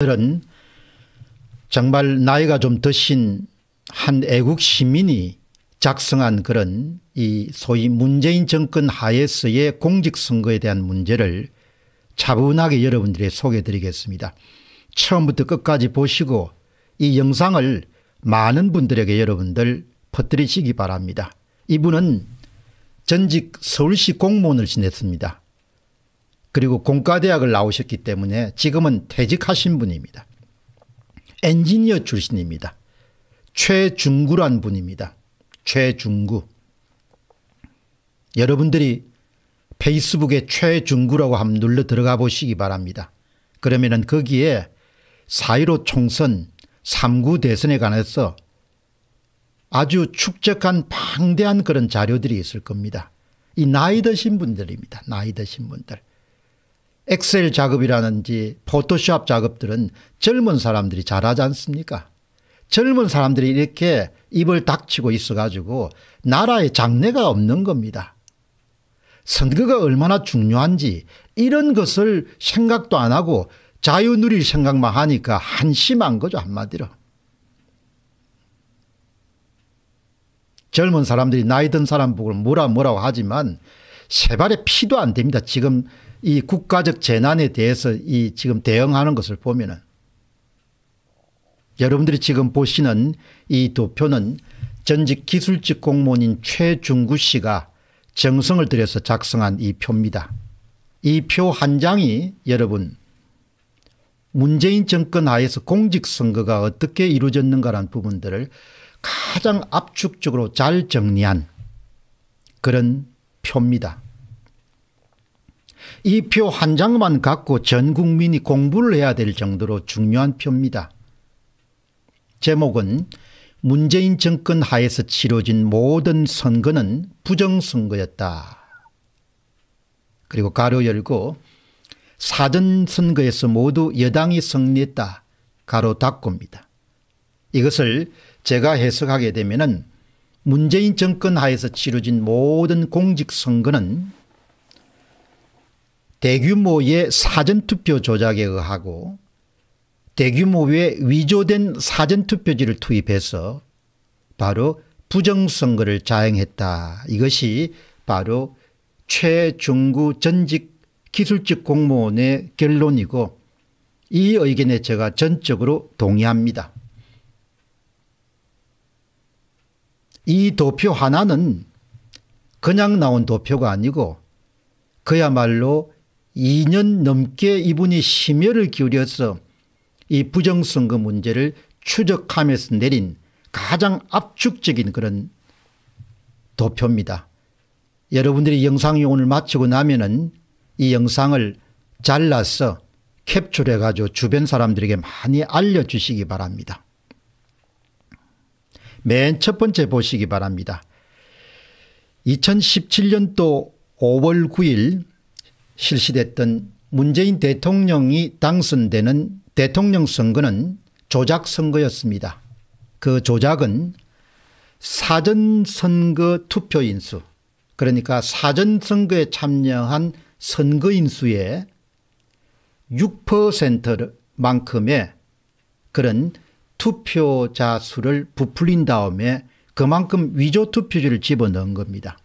그런 정말 나이가 좀 드신 한 애국 시민이 작성한 그런 이 소위 문재인 정권 하에서의 공직선거에 대한 문제를 차분하게 여러분들이 소개해 드리겠습니다. 처음부터 끝까지 보시고 이 영상을 많은 분들에게 여러분들 퍼뜨리시기 바랍니다. 이분은 전직 서울시 공무원을 지냈습니다. 그리고 공과대학을 나오셨기 때문에 지금은 퇴직하신 분입니다. 엔지니어 출신입니다. 최중구란 분입니다. 최중구. 여러분들이 페이스북에 최중구라고 한번 눌러 들어가 보시기 바랍니다. 그러면은 거기에 4.15 총선 3구 대선에 관해서 아주 축적한 방대한 그런 자료들이 있을 겁니다. 이 나이 드신 분들입니다. 나이 드신 분들. 엑셀 작업이라든지 포토샵 작업들은 젊은 사람들이 잘하지 않습니까? 젊은 사람들이 이렇게 입을 닥치고 있어가지고 나라의 장래가 없는 겁니다. 선거가 얼마나 중요한지 이런 것을 생각도 안 하고 자유 누릴 생각만 하니까 한심한 거죠 한마디로. 젊은 사람들이 나이 든 사람 보고 뭐라 뭐라고 하지만 세발의 피도 안 됩니다. 지금 이 국가적 재난에 대해서 이 지금 대응하는 것을 보면은 여러분들이 지금 보시는 이 도표는 전직 기술직 공무원인 최중구 씨가 정성을 들여서 작성한 이 표입니다. 이 표 한 장이 여러분 문재인 정권 하에서 공직선거가 어떻게 이루어졌는가라는 부분들을 가장 압축적으로 잘 정리한 그런 표입니다. 이 표 한 장만 갖고 전 국민이 공부를 해야 될 정도로 중요한 표입니다. 제목은 문재인 정권 하에서 치러진 모든 선거는 부정선거였다. 그리고 가로 열고 사전선거에서 모두 여당이 승리했다. 가로 닫고입니다. 이것을 제가 해석하게 되면 은 문재인 정권 하에서 치러진 모든 공직선거는 대규모의 사전투표 조작에 의하고 대규모의 위조된 사전투표지를 투입해서 바로 부정선거를 자행했다. 이것이 바로 최중구 전직 기술직 공무원의 결론이고 이 의견에 제가 전적으로 동의합니다. 이 도표 하나는 그냥 나온 도표가 아니고 그야말로 2년 넘게 이분이 심혈을 기울여서 이 부정선거 문제를 추적하면서 내린 가장 압축적인 그런 도표입니다. 여러분들이 영상이 오늘 마치고 나면은 이 영상을 잘라서 캡슐해가지고 주변 사람들에게 많이 알려주시기 바랍니다. 맨첫 번째 보시기 바랍니다. 2017년도 5월 9일 실시됐던 문재인 대통령이 당선되는 대통령 선거는 조작 선거였습니다. 그 조작은 사전선거 투표인수 그러니까 사전선거에 참여한 선거인수의 6%만큼의 그런 투표자 수를 부풀린 다음에 그만큼 위조 투표지를 집어넣은 겁니다.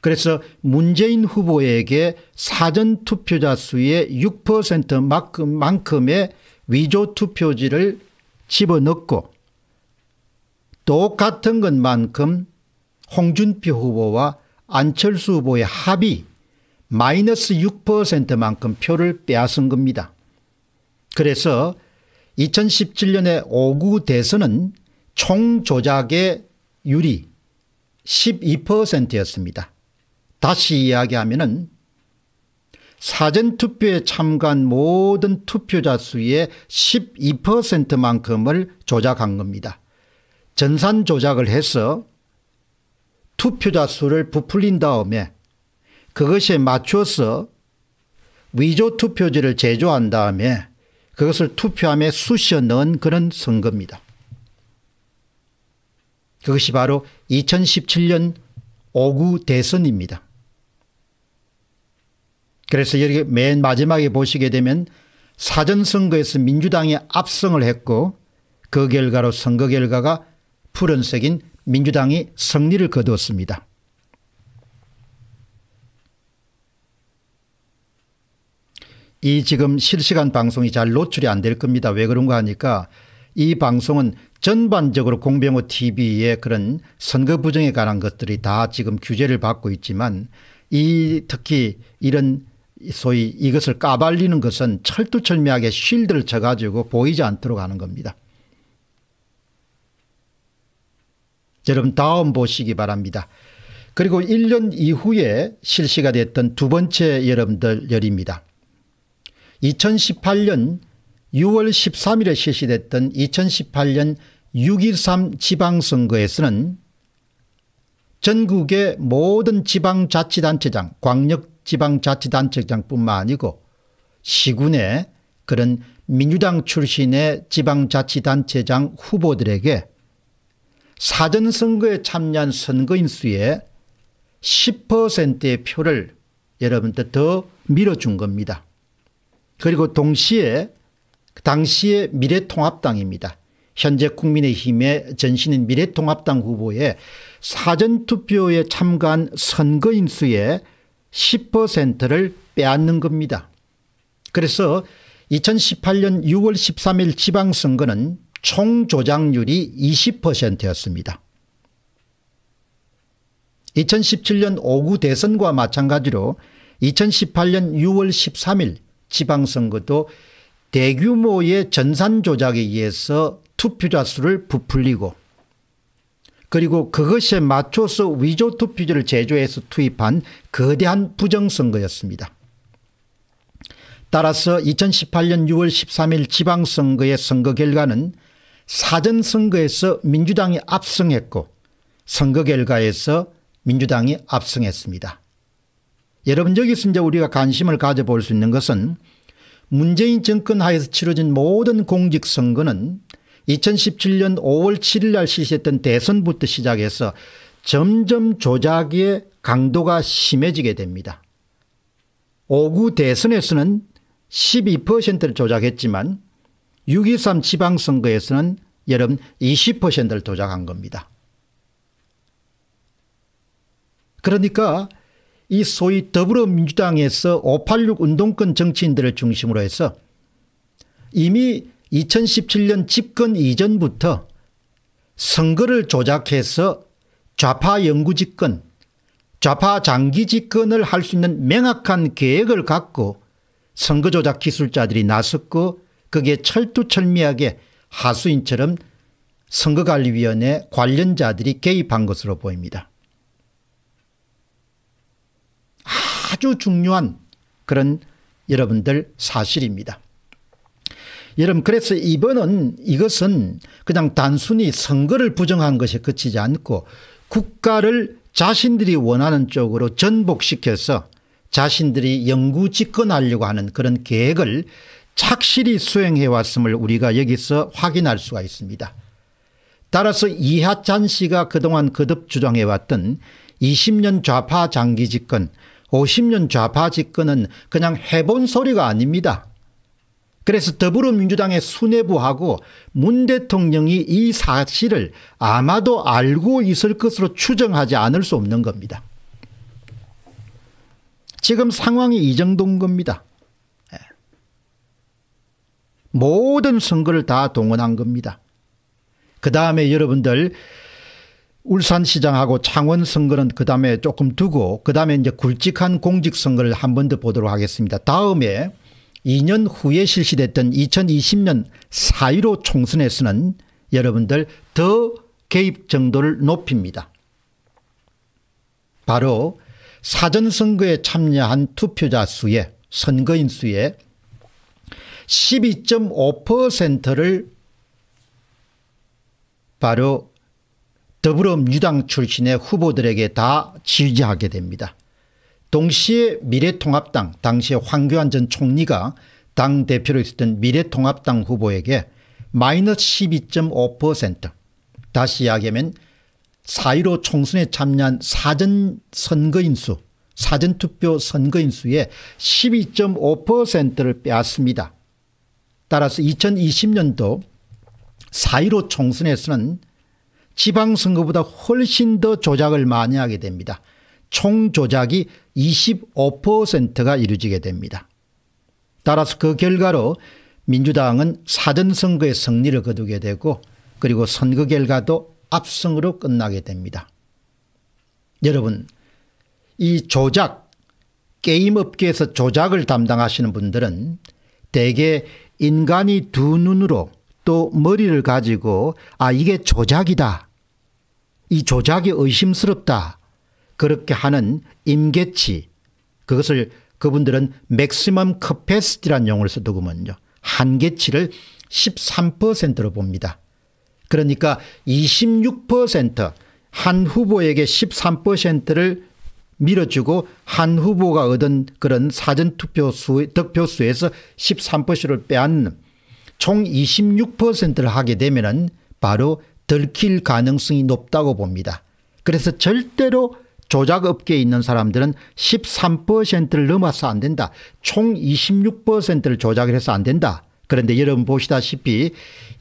그래서 문재인 후보에게 사전 투표자 수의 6%만큼의 위조 투표지를 집어넣고 똑같은 것만큼 홍준표 후보와 안철수 후보의 합이 마이너스 6%만큼 표를 빼앗은 겁니다. 그래서 2 0 1 7년에 5구 대선은 총조작의 유리 12%였습니다. 다시 이야기하면 은 사전투표에 참가한 모든 투표자 수의 12%만큼을 조작한 겁니다. 전산 조작을 해서 투표자 수를 부풀린 다음에 그것에 맞춰서 위조 투표지를 제조한 다음에 그것을 투표함에 쑤셔 넣은 그런 선거입니다. 그것이 바로 2017년 5구 대선입니다. 그래서 여기 맨 마지막에 보시게 되면 사전선거에서 민주당이 압승을 했고 그 결과로 선거 결과가 푸른색인 민주당이 승리를 거두었습니다. 이 지금 실시간 방송이 잘 노출이 안 될 겁니다. 왜 그런가 하니까 이 방송은 전반적으로 공병호 tv의 그런 선거 부정에 관한 것들이 다 지금 규제를 받고 있지만 이 특히 이런 소위 이것을 까발리는 것은 철두철미하게 쉴드를 쳐가지고 보이지 않도록 하는 겁니다. 여러분 다음 보시기 바랍니다. 그리고 1년 이후에 실시가 됐던 두 번째 여러분들 열입니다. 2018년 6월 13일에 실시됐던 2018년 6.13 지방선거에서는 전국의 모든 지방자치단체장 광역지방자치단체장뿐만 아니고 시군의 그런 민주당 출신의 지방자치단체장 후보들에게 사전선거에 참여한 선거인 수의 10%의 표를 여러분들 더 밀어준 겁니다. 그리고 동시에 당시의 미래통합당입니다. 현재 국민의힘의 전신인 미래통합당 후보의 사전투표에 참가한 선거인 수의 10%를 빼앗는 겁니다. 그래서 2018년 6월 13일 지방선거는 총조작률이 20%였습니다. 2017년 5구 대선과 마찬가지로 2018년 6월 13일 지방선거도 대규모의 전산 조작에 의해서 투표자 수를 부풀리고 그리고 그것에 맞춰서 위조 투표지를 제조해서 투입한 거대한 부정선거였습니다. 따라서 2018년 6월 13일 지방선거의 선거 결과는 사전선거에서 민주당이 압승했고 선거 결과에서 민주당이 압승했습니다. 여러분 여기서 이제 우리가 관심을 가져볼 수 있는 것은 문재인 정권 하에서 치러진 모든 공직선거는 2017년 5월 7일 날 실시했던 대선부터 시작해서 점점 조작의 강도가 심해지게 됩니다. 5구 대선에서는 12%를 조작했지만 6.23 지방선거에서는 여러분 20%를 조작한 겁니다. 그러니까 이 소위 더불어민주당에서 586 운동권 정치인들을 중심으로 해서 이미 2017년 집권 이전부터 선거를 조작해서 좌파 연구 집권, 좌파 장기 집권을 할 수 있는 명확한 계획을 갖고 선거 조작 기술자들이 나섰고 그게 철두철미하게 하수인처럼 선거관리위원회 관련자들이 개입한 것으로 보입니다. 아주 중요한 그런 여러분들 사실입니다. 여러분 그래서 이번은 이것은 그냥 단순히 선거를 부정한 것에 그치지 않고 국가를 자신들이 원하는 쪽으로 전복시켜서 자신들이 영구 집권하려고 하는 그런 계획을 착실히 수행해 왔음을 우리가 여기서 확인할 수가 있습니다. 따라서 이하찬 씨가 그동안 거듭 주장해왔던 20년 좌파 장기 집권 50년 좌파 집권은 그냥 해본 소리가 아닙니다. 그래서 더불어민주당의 수뇌부하고 문 대통령이 이 사실을 아마도 알고 있을 것으로 추정하지 않을 수 없는 겁니다. 지금 상황이 이 정도인 겁니다. 예. 모든 선거를 다 동원한 겁니다. 그 다음에 여러분들 울산시장하고 창원 선거는 그 다음에 조금 두고 그 다음에 이제 굵직한 공직선거를 한 번 더 보도록 하겠습니다. 다음에 2년 후에 실시됐던 2020년 4.15 총선에서는 여러분들 더 개입 정도를 높입니다. 바로 사전선거에 참여한 투표자 수의 선거인 수의 12.5%를 바로 더불어민주당 출신의 후보들에게 다 지지하게 됩니다. 동시에 미래통합당 당시 황교안 전 총리가 당 대표로 있었던 미래통합당 후보에게 마이너스 12.5% 다시 이야기하면 4.15 총선에 참여한 사전 선거인 수 사전투표 선거인 수의 12.5%를 빼앗습니다. 따라서 2020년도 4.15 총선에서는 지방선거보다 훨씬 더 조작을 많이 하게 됩니다. 총 조작이 25%가 이루어지게 됩니다. 따라서 그 결과로 민주당은 사전선거에 승리를 거두게 되고 그리고 선거 결과도 압승으로 끝나게 됩니다. 여러분 이 조작 게임업계에서 조작을 담당하시는 분들은 대개 인간이 두 눈으로 또 머리를 가지고 아 이게 조작이다 이 조작이 의심스럽다 그렇게 하는 임계치 그것을 그분들은 맥시멈 커패스티라는 용어를 쓰더먼요 한계치를 13%로 봅니다. 그러니까 26%한 후보에게 13%를 밀어주고 한 후보가 얻은 그런 사전투표 수, 득표수에서 13%를 빼앗는 총 26%를 하게 되면 은 바로 들킬 가능성이 높다고 봅니다. 그래서 절대로 조작업계에 있는 사람들은 13%를 넘어서 안 된다. 총 26%를 조작을 해서 안 된다. 그런데 여러분 보시다시피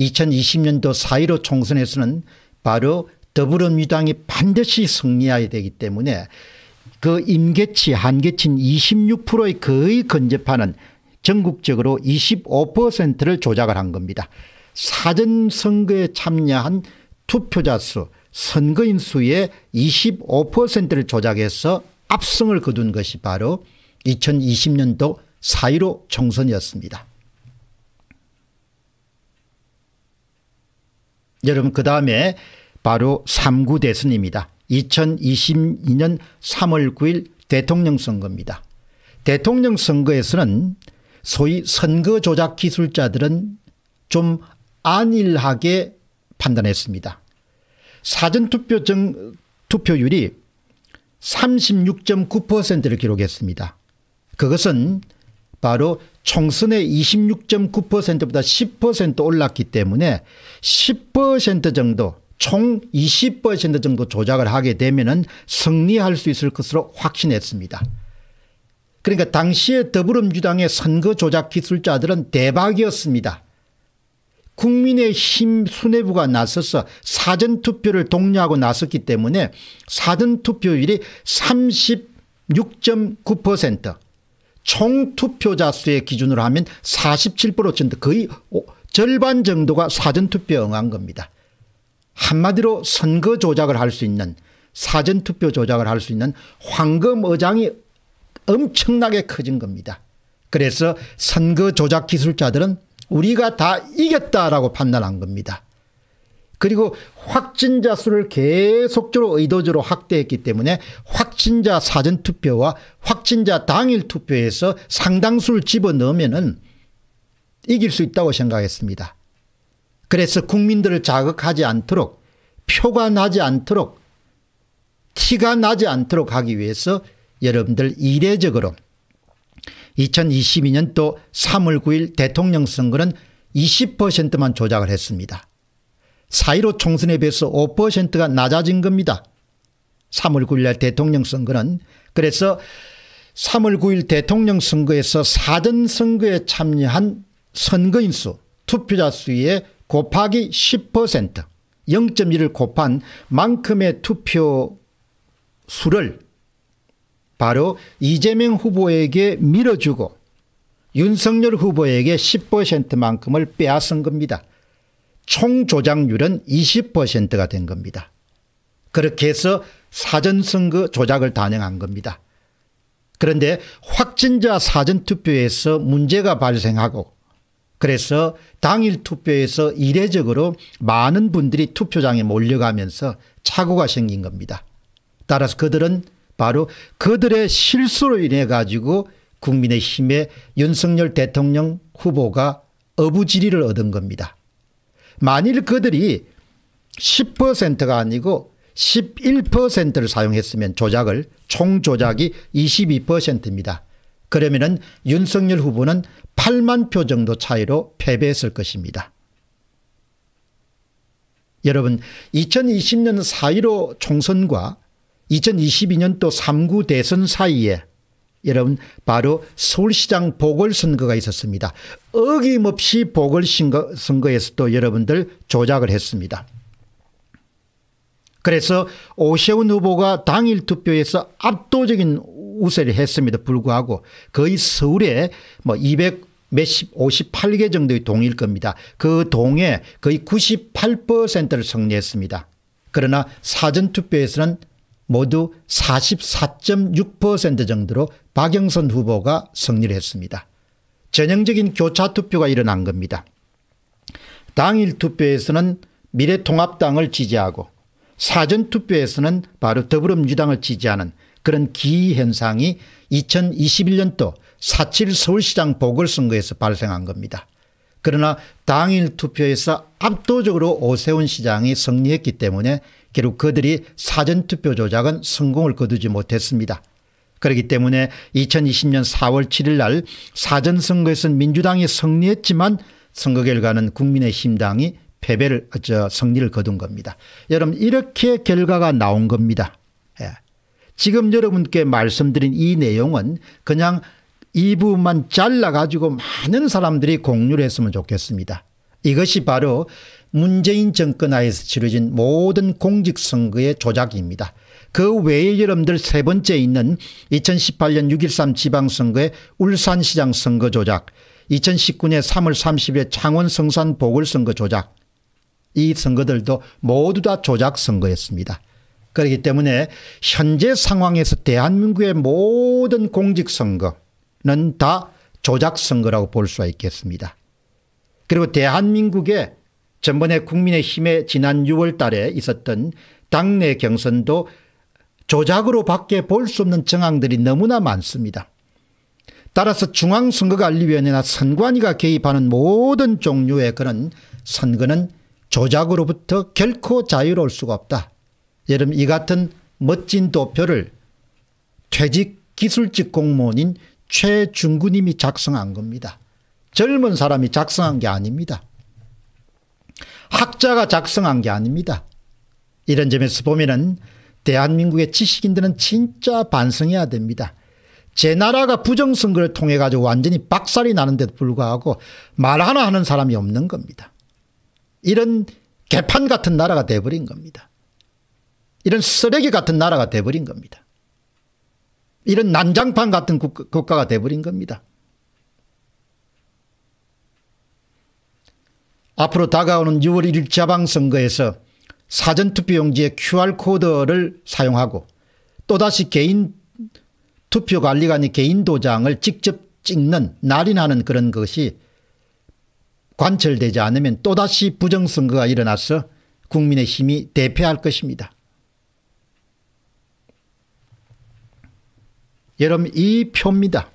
2020년도 4.15 총선에서는 바로 더불어민주당이 반드시 승리해야 되기 때문에 그 임계치 한계치인 26%의 거의 근접하는 전국적으로 25%를 조작을 한 겁니다. 사전선거에 참여한 투표자 수 선거인 수의 25%를 조작해서 압승을 거둔 것이 바로 2020년도 4.15 총선이었습니다. 여러분 그 다음에 바로 3구 대선입니다. 2022년 3월 9일 대통령 선거입니다. 대통령 선거에서는 소위 선거 조작 기술자들은 좀 안일하게 판단했습니다. 사전투표 정, 투표율이 36.9%를 기록했습니다. 그것은 바로 총선의 26.9%보다 10% 올랐기 때문에 10% 정도 총 20% 정도 조작을 하게 되면 승리할 수 있을 것으로 확신했습니다. 그러니까 당시에 더불어민주당의 선거 조작 기술자들은 대박이었습니다. 국민의힘 수뇌부가 나서서 사전투표를 독려하고 나섰기 때문에 사전투표율이 36.9% 총투표자 수의 기준으로 하면 47% 정도 거의 절반 정도가 사전투표에 응한 겁니다. 한마디로 선거 조작을 할 수 있는 사전투표 조작을 할 수 있는 황금어장이 엄청나게 커진 겁니다. 그래서 선거 조작 기술자들은 우리가 다 이겼다라고 판단한 겁니다. 그리고 확진자 수를 계속적으로 의도적으로 확대했기 때문에 확진자 사전투표와 확진자 당일 투표에서 상당수를 집어넣으면 이길 수 있다고 생각했습니다. 그래서 국민들을 자극하지 않도록 표가 나지 않도록 티가 나지 않도록 하기 위해서 여러분들 이례적으로 2022년 도 3월 9일 대통령 선거는 20%만 조작을 했습니다. 4.15 총선에 비해서 5%가 낮아진 겁니다. 3월 9일 날 대통령 선거는 그래서 3월 9일 대통령 선거에서 사전 선거에 참여한 선거인 수 투표자 수의 곱하기 10% 0.1을 곱한 만큼의 투표 수를 바로 이재명 후보에게 밀어주고 윤석열 후보에게 10%만큼을 빼앗은 겁니다. 총 조작률은 20%가 된 겁니다. 그렇게 해서 사전선거 조작을 단행한 겁니다. 그런데 확진자 사전투표에서 문제가 발생하고 그래서 당일 투표에서 이례적으로 많은 분들이 투표장에 몰려가면서 착오가 생긴 겁니다. 따라서 그들은 바로 그들의 실수로 인해 가지고 국민의힘의 윤석열 대통령 후보가 어부지리를 얻은 겁니다. 만일 그들이 10%가 아니고 11%를 사용했으면 조작을 총 조작이 22%입니다. 그러면 윤석열 후보는 8만 표 정도 차이로 패배했을 것입니다. 여러분 2020년 4.15 총선과 2022년도 3구 대선 사이에 여러분 바로 서울시장 보궐선거가 있었습니다. 어김없이 보궐선거에서도 여러분들 조작을 했습니다. 그래서 오세훈 후보가 당일 투표에서 압도적인 우세를 했음에도 불구하고 거의 서울에 뭐200 몇십 58개 정도의 동일 겁니다. 그 동에 거의 98%를 승리했습니다. 그러나 사전투표에서는 모두 44.6% 정도로 박영선 후보가 승리를 했습니다. 전형적인 교차 투표가 일어난 겁니다. 당일 투표에서는 미래통합당을 지지하고 사전투표에서는 바로 더불어민주당을 지지하는 그런 기현상이 2021년도 4.7 서울시장 보궐선거에서 발생한 겁니다. 그러나 당일 투표에서 압도적으로 오세훈 시장이 승리했기 때문에 결국 그들이 사전투표 조작은 성공을 거두지 못했습니다. 그렇기 때문에 2020년 4월 7일 날 사전선거에서는 민주당이 승리했지만 선거 결과는 국민의힘당이 패배를 저 승리를 거둔 겁니다. 여러분 이렇게 결과가 나온 겁니다. 예. 지금 여러분께 말씀드린 이 내용은 그냥 이 부분만 잘라가지고 많은 사람들이 공유를 했으면 좋겠습니다. 이것이 바로 문재인 정권 하에서 치러진 모든 공직선거의 조작입니다. 그 외에 여러분들 세 번째 있는 2018년 6.13 지방선거의 울산시장 선거 조작 2019년 3월 30일에 창원 성산 보궐선거 조작 이 선거들도 모두 다 조작 선거였습니다. 그렇기 때문에 현재 상황에서 대한민국의 모든 공직선거 선거는 다 조작 선거라고 볼 수가 있겠습니다. 그리고 대한민국의 전번에 국민의힘의 지난 6월 달에 있었던 당내 경선도 조작으로 밖에 볼 수 없는 정황들이 너무나 많습니다. 따라서 중앙선거관리위원회나 선관위가 개입하는 모든 종류의 그런 선거는 조작으로부터 결코 자유로울 수가 없다. 여러분 이 같은 멋진 도표를 퇴직 기술직 공무원인 최중구님이 작성한 겁니다. 젊은 사람이 작성한 게 아닙니다. 학자가 작성한 게 아닙니다. 이런 점에서 보면은 대한민국의 지식인들은 진짜 반성해야 됩니다. 제 나라가 부정선거를 통해 가지고 완전히 박살이 나는데도 불구하고 말 하나 하는 사람이 없는 겁니다. 이런 개판 같은 나라가 돼버린 겁니다. 이런 쓰레기 같은 나라가 돼버린 겁니다. 이런 난장판 같은 국가가 돼버린 겁니다. 앞으로 다가오는 6월 1일 자방선거에서 사전투표용지에 QR코드를 사용하고 또다시 개인 투표관리관이 개인 도장을 직접 찍는 날인하는 그런 것이 관철되지 않으면 또다시 부정선거가 일어나서 국민의 힘이 대패할 것입니다. 여러분 이 표입니다.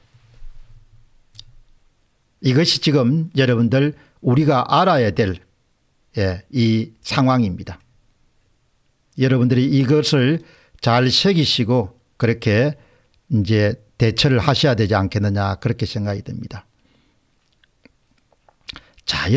이것이 지금 여러분들 우리가 알아야 될이 예, 상황입니다. 여러분들이 이것을 잘 새기시고 그렇게 이제 대처를 하셔야 되지 않겠느냐 그렇게 생각이 듭니다. 자,